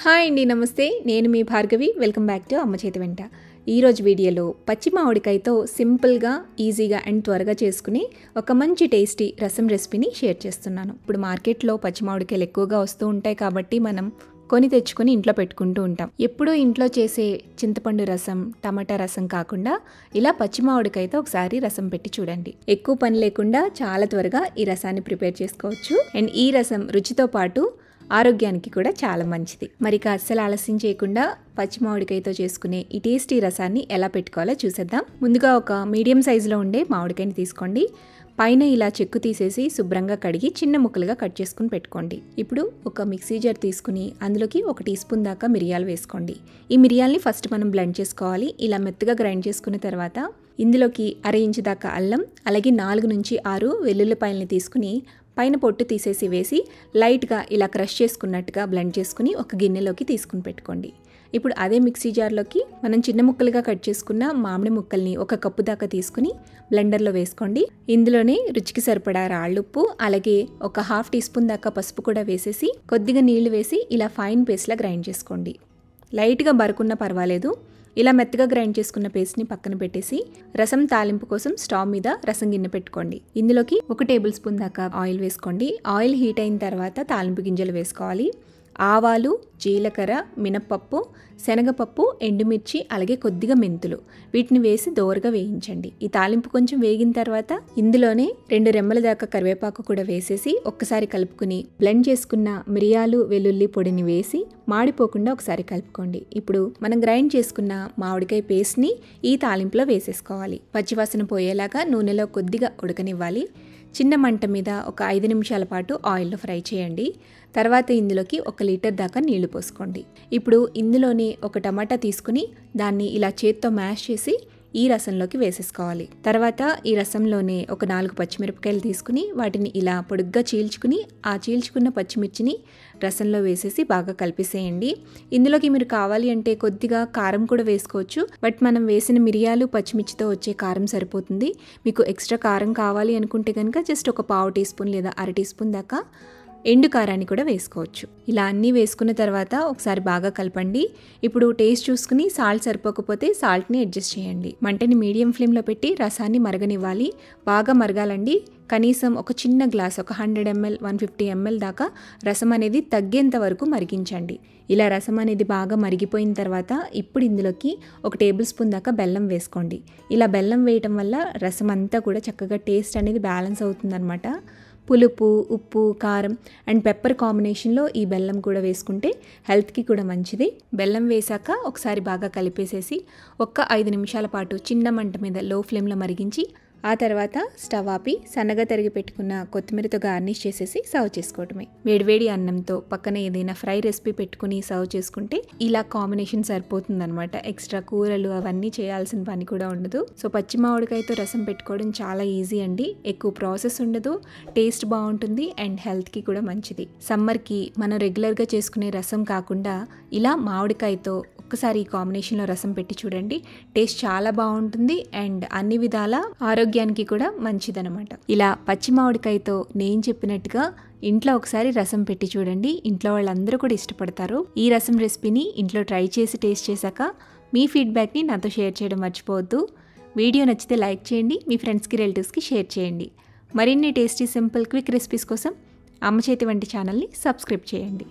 hi అండి నమస్తే నేను మీ భార్గవి వెల్కమ్ బ్యాక్ టు అమ్మ చేతి వెంట ఈరోజు వీడియోలో పచ్చి మామిడికాయతో సింపుల్గా ఈజీగా అండ్ త్వరగా చేసుకుని ఒక మంచి టేస్టీ రసం రెసిపీని షేర్ చేస్తున్నాను ఇప్పుడు మార్కెట్లో పచ్చి మామిడికాయలు ఎక్కువగా వస్తూ ఉంటాయి కాబట్టి మనం కొని తెచ్చుకొని ఇంట్లో పెట్టుకుంటూ ఉంటాం ఎప్పుడూ ఇంట్లో చేసే చింతపండు రసం టమాటా రసం కాకుండా ఇలా పచ్చిమామిడికాయతో ఒకసారి రసం పెట్టి చూడండి ఎక్కువ పని లేకుండా చాలా త్వరగా ఈ రసాన్ని ప్రిపేర్ చేసుకోవచ్చు అండ్ ఈ రసం రుచితో పాటు ఆరోగ్యానికి కూడా చాలా మంచిది మరి అస్సలు ఆలస్యం చేయకుండా పచ్చి మామిడికాయతో చేసుకునే ఈ టేస్టీ రసాన్ని ఎలా పెట్టుకోవాలో చూసేద్దాం ముందుగా ఒక మీడియం సైజులో ఉండే మామిడికాయని తీసుకోండి పైన ఇలా చెక్కు తీసేసి శుభ్రంగా కడిగి చిన్న ముక్కలుగా కట్ చేసుకుని పెట్టుకోండి ఇప్పుడు ఒక మిక్సీ జార్ తీసుకుని అందులోకి ఒక టీ స్పూన్ దాకా మిరియాలు వేసుకోండి ఈ మిరియాల్ని ఫస్ట్ మనం బ్లెండ్ చేసుకోవాలి ఇలా మెత్తగా గ్రైండ్ చేసుకున్న తర్వాత ఇందులోకి అర ఇంచు దాకా అల్లం అలాగే నాలుగు నుంచి ఆరు వెల్లుల్లిపాయలని తీసుకుని పైన పొట్టు తీసేసి వేసి లైట్గా ఇలా క్రష్ చేసుకున్నట్టుగా బ్లెండ్ చేసుకుని ఒక గిన్నెలోకి తీసుకుని పెట్టుకోండి ఇప్పుడు అదే మిక్సీ జార్లోకి మనం చిన్న ముక్కలుగా కట్ చేసుకున్న మామిడి ముక్కల్ని ఒక కప్పు దాకా తీసుకుని బ్లెండర్లో వేసుకోండి ఇందులోనే రుచికి సరిపడా రాళ్ళుప్పు అలాగే ఒక హాఫ్ టీ స్పూన్ దాకా పసుపు కూడా వేసేసి కొద్దిగా నీళ్లు వేసి ఇలా ఫైన్ పేస్ట్లా గ్రైండ్ చేసుకోండి లైట్గా బరుకున్నా పర్వాలేదు ఇలా మెత్తగా గ్రైండ్ చేసుకున్న పేస్ట్ని పక్కన పెట్టేసి రసం తాలింపు కోసం స్టవ్ మీద రసం గిన్నె పెట్టుకోండి ఇందులోకి ఒక టేబుల్ స్పూన్ దాకా ఆయిల్ వేసుకోండి ఆయిల్ హీట్ అయిన తర్వాత తాలింపు గింజలు వేసుకోవాలి ఆవాలు జీలకర్ర మినప్పప్పు శనగపప్పు ఎండుమిర్చి అలాగే కొద్దిగా మెంతులు వీటిని వేసి దోరగా వేయించండి ఈ తాలింపు కొంచెం వేగిన తర్వాత ఇందులోనే రెండు రెమ్మల దాకా కరివేపాకు కూడా వేసేసి ఒక్కసారి కలుపుకుని బ్లెండ్ చేసుకున్న మిరియాలు వెల్లుల్లి పొడిని వేసి మాడిపోకుండా ఒకసారి కలుపుకోండి ఇప్పుడు మనం గ్రైండ్ చేసుకున్న మామిడికాయ పేస్ట్ని ఈ తాలింపులో వేసేసుకోవాలి పచ్చివాసన పోయేలాగా నూనెలో కొద్దిగా ఉడకనివ్వాలి చిన్న మంట మీద ఒక ఐదు నిమిషాల పాటు ఆయిల్లో ఫ్రై చేయండి తర్వాత ఇందులోకి ఒక లీటర్ దాకా నీళ్లు పోసుకోండి ఇప్పుడు ఇందులోనే ఒక టమాటా తీసుకుని దాన్ని ఇలా చేత్తో మ్యాష్ చేసి ఈ రసంలోకి వేసేసుకోవాలి తర్వాత ఈ రసంలోనే ఒక నాలుగు పచ్చిమిరపకాయలు తీసుకుని వాటిని ఇలా పొడుగ్గా చీల్చుకుని ఆ చీల్చుకున్న పచ్చిమిర్చిని రసంలో వేసేసి బాగా కలిపేసేయండి ఇందులోకి మీరు కావాలి అంటే కొద్దిగా కారం కూడా వేసుకోవచ్చు బట్ మనం వేసిన మిరియాలు పచ్చిమిర్చితో వచ్చే కారం సరిపోతుంది మీకు ఎక్స్ట్రా కారం కావాలి అనుకుంటే కనుక జస్ట్ ఒక పావు టీ స్పూన్ లేదా అర టీ స్పూన్ దాకా ఎండు కారాన్ని కూడా వేసుకోవచ్చు ఇలా అన్నీ వేసుకున్న తర్వాత ఒకసారి బాగా కలపండి ఇప్పుడు టేస్ట్ చూసుకుని సాల్ట్ సరిపోకపోతే సాల్ట్ని అడ్జస్ట్ చేయండి మంటని మీడియం ఫ్లేమ్లో పెట్టి రసాన్ని మరగనివ్వాలి బాగా మరగాలండి కనీసం ఒక చిన్న గ్లాస్ ఒక hundred ML one fifty ML దాకా రసం అనేది తగ్గేంత వరకు మరిగించండి ఇలా రసం అనేది బాగా మరిగిపోయిన తర్వాత ఇప్పుడు ఇందులోకి ఒక టేబుల్ స్పూన్ దాకా బెల్లం వేసుకోండి ఇలా బెల్లం వేయటం వల్ల రసం అంతా కూడా చక్కగా టేస్ట్ అనేది బ్యాలెన్స్ అవుతుందన్నమాట పులుపు ఉప్పు కారం అండ్ పెప్పర్ కాంబినేషన్లో ఈ బెల్లం కూడా వేసుకుంటే హెల్త్కి కూడా మంచిది బెల్లం వేశాక ఒకసారి బాగా కలిపేసేసి ఒక్క ఐదు నిమిషాల పాటు చిన్న మంట మీద లో ఫ్లేమ్లో మరిగించి ఆ తర్వాత స్టవ్ ఆపి సన్నగా తరిగి పెట్టుకున్న కొత్తిమీరతో గార్నిష్ చేసేసి సర్వ్ చేసుకోవడమే వేడివేడి అన్నంతో పక్కన ఏదైనా ఫ్రై రెసిపీ పెట్టుకుని సర్వ్ చేసుకుంటే ఇలా కాంబినేషన్ సరిపోతుందనమాట ఎక్స్ట్రా కూరలు అవన్నీ చేయాల్సిన పని కూడా ఉండదు సో పచ్చి మామిడికాయతో రసం పెట్టుకోవడం చాలా ఈజీ అండి ఎక్కువ ప్రాసెస్ ఉండదు టేస్ట్ బాగుంటుంది అండ్ హెల్త్కి కూడా మంచిది సమ్మర్కి మనం రెగ్యులర్గా చేసుకునే రసం కాకుండా ఇలా మామిడికాయతో ఒక్కసారి ఈ కాంబినేషన్లో రసం పెట్టి చూడండి టేస్ట్ చాలా బాగుంటుంది అండ్ అన్ని విధాల ఆరోగ్య ఆరోగ్యానికి కూడా మంచిదనమాట ఇలా పచ్చి మామిడికాయతో నేను చెప్పినట్టుగా ఇంట్లో ఒకసారి రసం పెట్టి చూడండి ఇంట్లో వాళ్ళందరూ కూడా ఇష్టపడతారు ఈ రసం రెసిపీని ఇంట్లో ట్రై చేసి టేస్ట్ చేశాక మీ ఫీడ్బ్యాక్ని నాతో షేర్ చేయడం మర్చిపోవద్దు వీడియో నచ్చితే లైక్ చేయండి మీ ఫ్రెండ్స్కి రిలేటివ్స్కి షేర్ చేయండి మరిన్ని టేస్టీ సింపుల్ క్విక్ రెసిపీస్ కోసం అమ్మ చేతి వంటి ఛానల్ని సబ్స్క్రైబ్ చేయండి